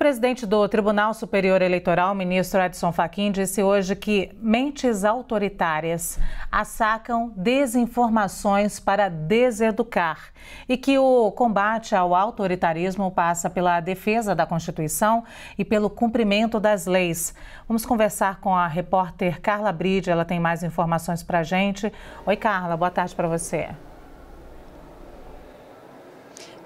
presidente do Tribunal Superior Eleitoral, ministro Edson Fachin, disse hoje que mentes autoritárias assacam desinformações para deseducar e que o combate ao autoritarismo passa pela defesa da Constituição e pelo cumprimento das leis. Vamos conversar com a repórter Carla Bride, ela tem mais informações para a gente. Oi, Carla, boa tarde para você.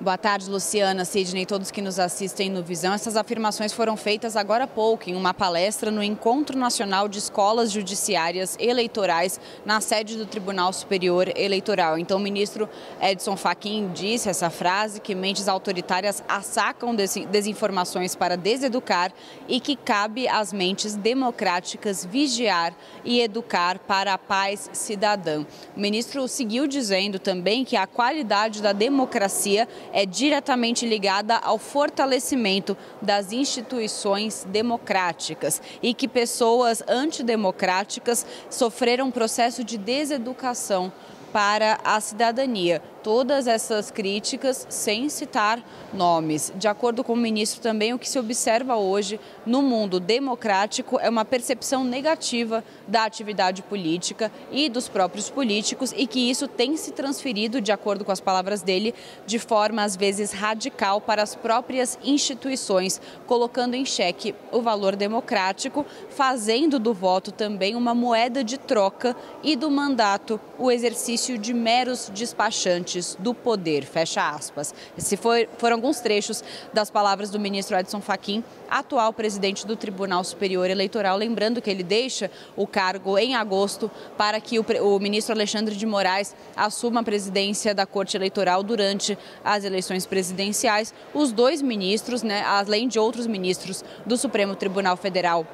Boa tarde, Luciana, Sidney, todos que nos assistem no Visão. Essas afirmações foram feitas agora há pouco em uma palestra no Encontro Nacional de Escolas Judiciárias Eleitorais na sede do Tribunal Superior Eleitoral. Então, o ministro Edson Fachin disse essa frase que mentes autoritárias assacam desinformações para deseducar e que cabe às mentes democráticas vigiar e educar para a paz cidadã. O ministro seguiu dizendo também que a qualidade da democracia é diretamente ligada ao fortalecimento das instituições democráticas e que pessoas antidemocráticas sofreram um processo de deseducação para a cidadania todas essas críticas sem citar nomes. De acordo com o ministro, também o que se observa hoje no mundo democrático é uma percepção negativa da atividade política e dos próprios políticos e que isso tem se transferido, de acordo com as palavras dele, de forma às vezes radical para as próprias instituições, colocando em xeque o valor democrático, fazendo do voto também uma moeda de troca e do mandato o exercício de meros despachantes agentes do poder. Fecha aspas. Esses foram alguns trechos das palavras do ministro Edson Fachin, atual presidente do Tribunal Superior Eleitoral. Lembrando que ele deixa o cargo em agosto para que o, o ministro Alexandre de Moraes assuma a presidência da Corte Eleitoral durante as eleições presidenciais. Os dois ministros, né, além de outros ministros do Supremo Tribunal Federal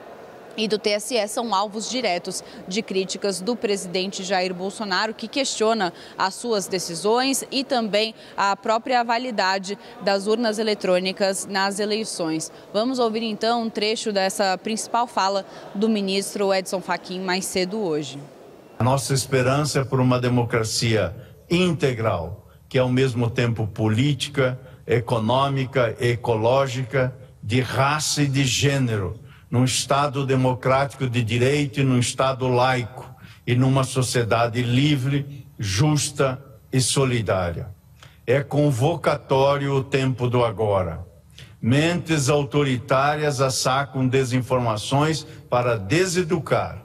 e do TSE são alvos diretos de críticas do presidente Jair Bolsonaro, que questiona as suas decisões e também a própria validade das urnas eletrônicas nas eleições. Vamos ouvir então um trecho dessa principal fala do ministro Edson Fachin mais cedo hoje. A nossa esperança é por uma democracia integral, que é ao mesmo tempo política, econômica, ecológica, de raça e de gênero num Estado democrático de direito e num Estado laico e numa sociedade livre, justa e solidária. É convocatório o tempo do agora. Mentes autoritárias assacam desinformações para deseducar.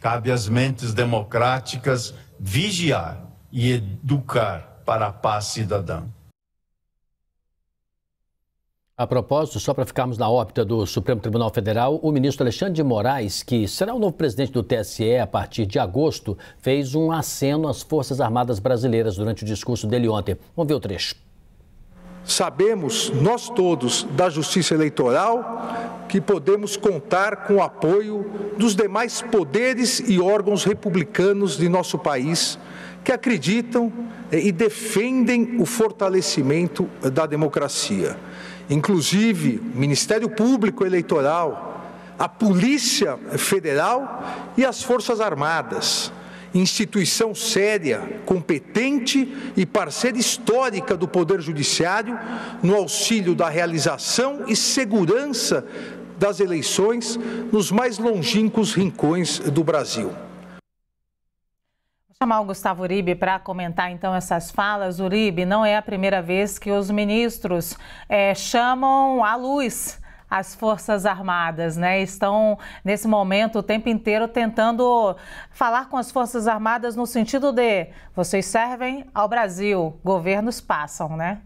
Cabe às mentes democráticas vigiar e educar para a paz cidadã. A propósito, só para ficarmos na órbita do Supremo Tribunal Federal, o ministro Alexandre de Moraes, que será o novo presidente do TSE a partir de agosto, fez um aceno às Forças Armadas Brasileiras durante o discurso dele ontem. Vamos ver o trecho. Sabemos, nós todos, da Justiça Eleitoral, que podemos contar com o apoio dos demais poderes e órgãos republicanos de nosso país que acreditam eh, e defendem o fortalecimento eh, da democracia inclusive o Ministério Público Eleitoral, a Polícia Federal e as Forças Armadas. Instituição séria, competente e parceira histórica do Poder Judiciário no auxílio da realização e segurança das eleições nos mais longínquos rincões do Brasil. Chamar o Gustavo Uribe para comentar então essas falas. Uribe, não é a primeira vez que os ministros é, chamam à luz as Forças Armadas, né? Estão nesse momento o tempo inteiro tentando falar com as Forças Armadas no sentido de vocês servem ao Brasil, governos passam, né?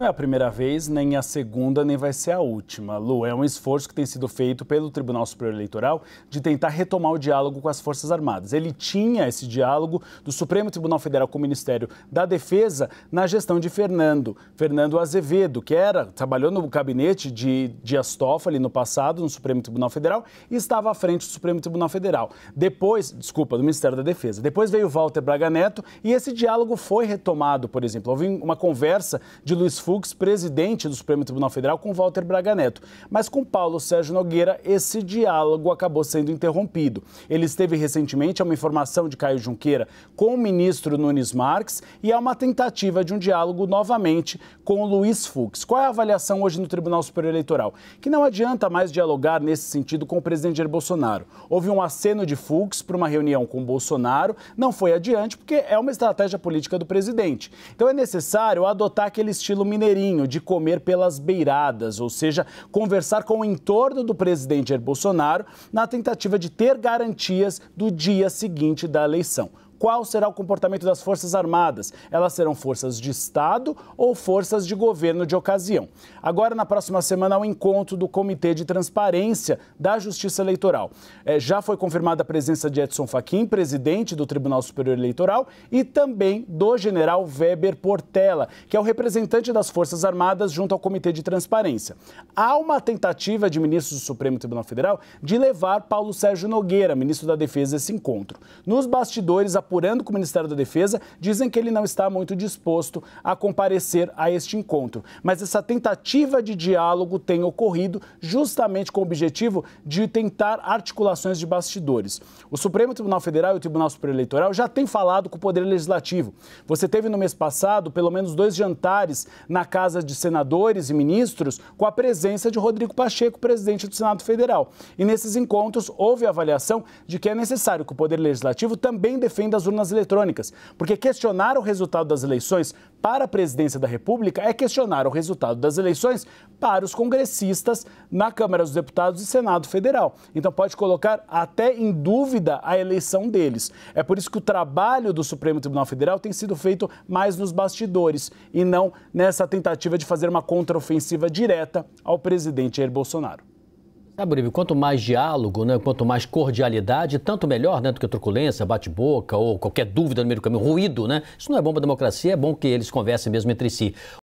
Não é a primeira vez, nem a segunda, nem vai ser a última. Lu, é um esforço que tem sido feito pelo Tribunal Superior Eleitoral de tentar retomar o diálogo com as Forças Armadas. Ele tinha esse diálogo do Supremo Tribunal Federal com o Ministério da Defesa na gestão de Fernando, Fernando Azevedo, que era trabalhou no gabinete de Dias Toffoli no passado no Supremo Tribunal Federal e estava à frente do Supremo Tribunal Federal. Depois, desculpa, do Ministério da Defesa. Depois veio Walter Braga Neto e esse diálogo foi retomado, por exemplo. Houve uma conversa de Luiz Fux, presidente do Supremo Tribunal Federal, com Walter Braga Neto. Mas com Paulo Sérgio Nogueira, esse diálogo acabou sendo interrompido. Ele esteve recentemente a uma informação de Caio Junqueira com o ministro Nunes Marques e há uma tentativa de um diálogo novamente com o Luiz Fux. Qual é a avaliação hoje no Tribunal Superior Eleitoral? Que não adianta mais dialogar nesse sentido com o presidente Jair Bolsonaro. Houve um aceno de Fux para uma reunião com Bolsonaro, não foi adiante porque é uma estratégia política do presidente. Então é necessário adotar aquele estilo mineirinho de comer pelas beiradas, ou seja, conversar com o entorno do presidente Jair Bolsonaro na tentativa de ter garantias do dia seguinte da eleição qual será o comportamento das Forças Armadas. Elas serão forças de Estado ou forças de governo de ocasião. Agora, na próxima semana, um encontro do Comitê de Transparência da Justiça Eleitoral. É, já foi confirmada a presença de Edson Fachin, presidente do Tribunal Superior Eleitoral, e também do general Weber Portela, que é o representante das Forças Armadas junto ao Comitê de Transparência. Há uma tentativa de ministros do Supremo Tribunal Federal de levar Paulo Sérgio Nogueira, ministro da Defesa, a esse encontro. Nos bastidores, a apurando com o Ministério da Defesa, dizem que ele não está muito disposto a comparecer a este encontro. Mas essa tentativa de diálogo tem ocorrido justamente com o objetivo de tentar articulações de bastidores. O Supremo Tribunal Federal e o Tribunal Superior Eleitoral já têm falado com o Poder Legislativo. Você teve no mês passado pelo menos dois jantares na casa de senadores e ministros com a presença de Rodrigo Pacheco, presidente do Senado Federal. E nesses encontros houve a avaliação de que é necessário que o Poder Legislativo também defenda das urnas eletrônicas, porque questionar o resultado das eleições para a presidência da República é questionar o resultado das eleições para os congressistas na Câmara dos Deputados e Senado Federal. Então pode colocar até em dúvida a eleição deles. É por isso que o trabalho do Supremo Tribunal Federal tem sido feito mais nos bastidores e não nessa tentativa de fazer uma contraofensiva direta ao presidente Jair Bolsonaro. Tá, Buribe, quanto mais diálogo, né, quanto mais cordialidade, tanto melhor, né, do que truculência, bate-boca ou qualquer dúvida no meio do caminho, ruído, né? Isso não é bom para a democracia, é bom que eles conversem mesmo entre si.